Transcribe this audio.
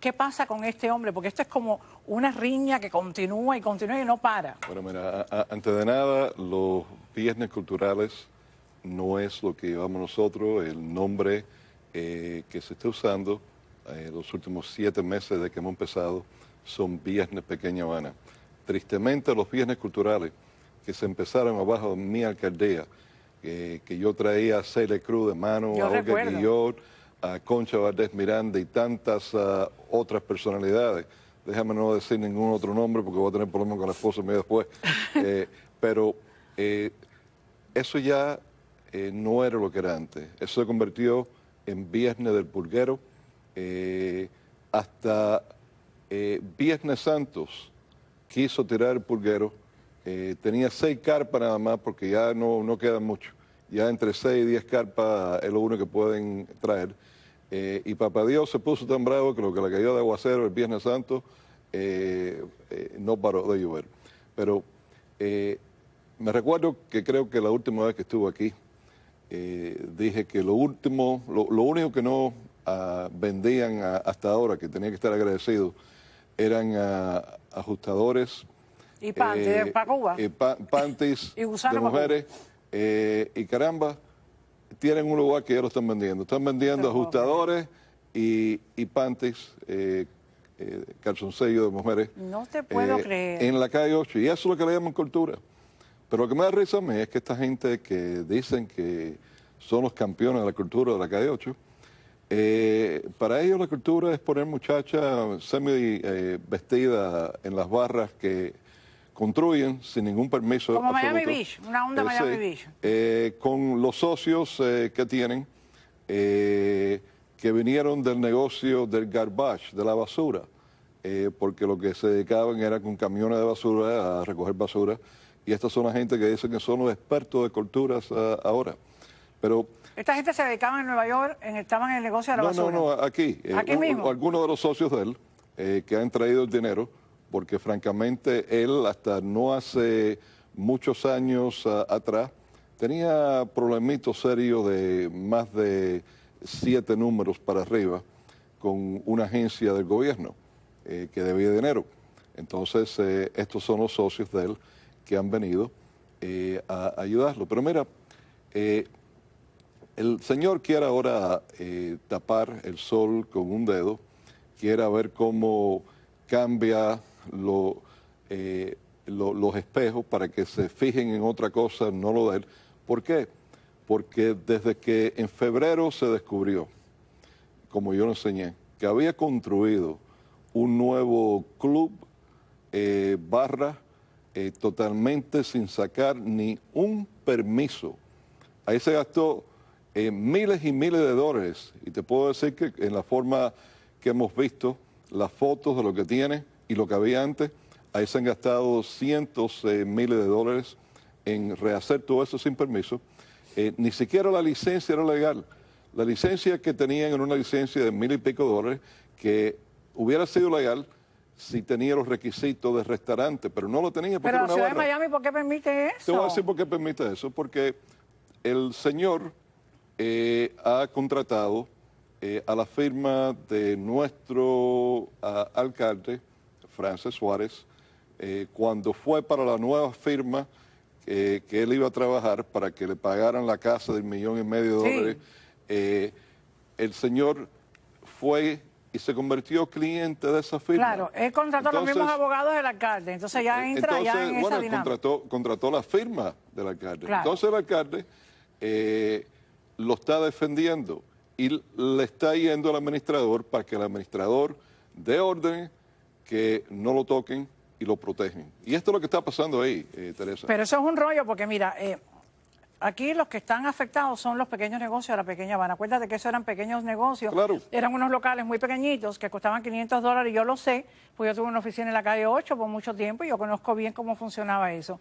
¿Qué pasa con este hombre? Porque esto es como una riña que continúa y continúa y no para. Bueno, mira, antes de nada, los viernes culturales no es lo que llevamos nosotros, el nombre eh, que se está usando en eh, los últimos siete meses de que hemos empezado son Viernes Pequeña Habana. Tristemente, los viernes culturales que se empezaron abajo de mi alcaldía, eh, que yo traía a Cele Cruz de mano, a Olga Guillot, a Concha Valdés Miranda y tantas ah, otras personalidades. Déjame no decir ningún otro nombre porque voy a tener problemas con la esposa medio después. Eh, pero eh, eso ya eh, no era lo que era antes. Eso se convirtió en Viernes del Pulguero. hasta Viernes Santos quiso tirar el Pulguero. tenía seis carpas nada más porque ya no, no quedan mucho ya entre 6 y 10 carpas es lo único que pueden traer. Eh, y Papá Dios se puso tan bravo que lo que la caída de aguacero el Viernes Santo eh, eh, no paró de llover. Pero me recuerdo que creo que la última vez que estuve aquí dije que lo último, lo, único que no ah, vendían ah, hasta ahora, que tenía que estar agradecido, eran ah, ajustadores. Y pantis. Cuba. y de mujeres. Eh, y caramba, tienen un lugar que ya lo están vendiendo. Están vendiendo ajustadores y, y panties, eh, eh, calzoncillos de mujeres. No te puedo creer. En la calle 8. Y eso es lo que le llaman cultura. Pero lo que me da risa a mí es que esta gente que dicen que son los campeones de la cultura de la calle 8, para ellos la cultura es poner muchachas semi vestida vestidas en las barras que construyen sin ningún permiso. Como Miami Beach, una onda Miami Beach. Eh, con los socios eh, que tienen, eh, que vinieron del negocio del garbage, de la basura, porque lo que se dedicaban era con camiones de basura a recoger basura. Y estas son la gente que dicen que son los expertos de culturas ahora. Pero esta gente se dedicaba en Nueva York, en, estaban en el negocio de la basura. No, no, aquí. mismo? Algunos de los socios de él, que han traído el dinero, porque francamente él hasta no hace muchos años ah, atrás tenía problemitos serios de más de siete números para arriba con una agencia del gobierno eh, que debía dinero. Entonces, eh, estos son los socios de él que han venido eh, a ayudarlo. Pero mira, el señor quiere ahora tapar el sol con un dedo, quiere ver cómo cambia eh, los espejos para que se fijen en otra cosa, no lo de él. ¿Por qué? Porque desde que en febrero se descubrió, como yo lo enseñé, que había construido un nuevo club eh, barra eh, totalmente sin sacar ni un permiso. Ahí se gastó miles y miles de dólares y te puedo decir que en la forma que hemos visto, las fotos de lo que tiene, y lo que había antes, ahí se han gastado cientos, eh, miles de dólares en rehacer todo eso sin permiso. Eh, ni siquiera la licencia era legal. La licencia que tenían era una licencia de mil y pico dólares que hubiera sido legal si tenía los requisitos de restaurante, pero no lo tenía. Porque pero la ciudad de Miami, ¿por qué permite eso? Te voy a decir por qué permite eso, porque el señor eh, ha contratado a la firma de nuestro ah, alcalde, Frances Suárez, eh, cuando fue para la nueva firma eh, que él iba a trabajar para que le pagaran la casa de un millón y medio de dólares, eh, el señor fue y se convirtió cliente de esa firma. Claro, él contrató entonces, los mismos abogados del alcalde, entonces ya entra ya en bueno, esa Contrató, contrató la firma del alcalde. Entonces el alcalde lo está defendiendo y le está yendo al administrador para que el administrador dé orden que no lo toquen y lo protegen. Y esto es lo que está pasando ahí, eh, Teresa. Pero eso es un rollo, porque mira, eh, aquí los que están afectados son los pequeños negocios de la pequeña Habana. Acuérdate que esos eran pequeños negocios. Eran unos locales muy pequeñitos que costaban 500 dólares, yo lo sé, pues yo tuve una oficina en la calle 8 por mucho tiempo y yo conozco bien cómo funcionaba eso.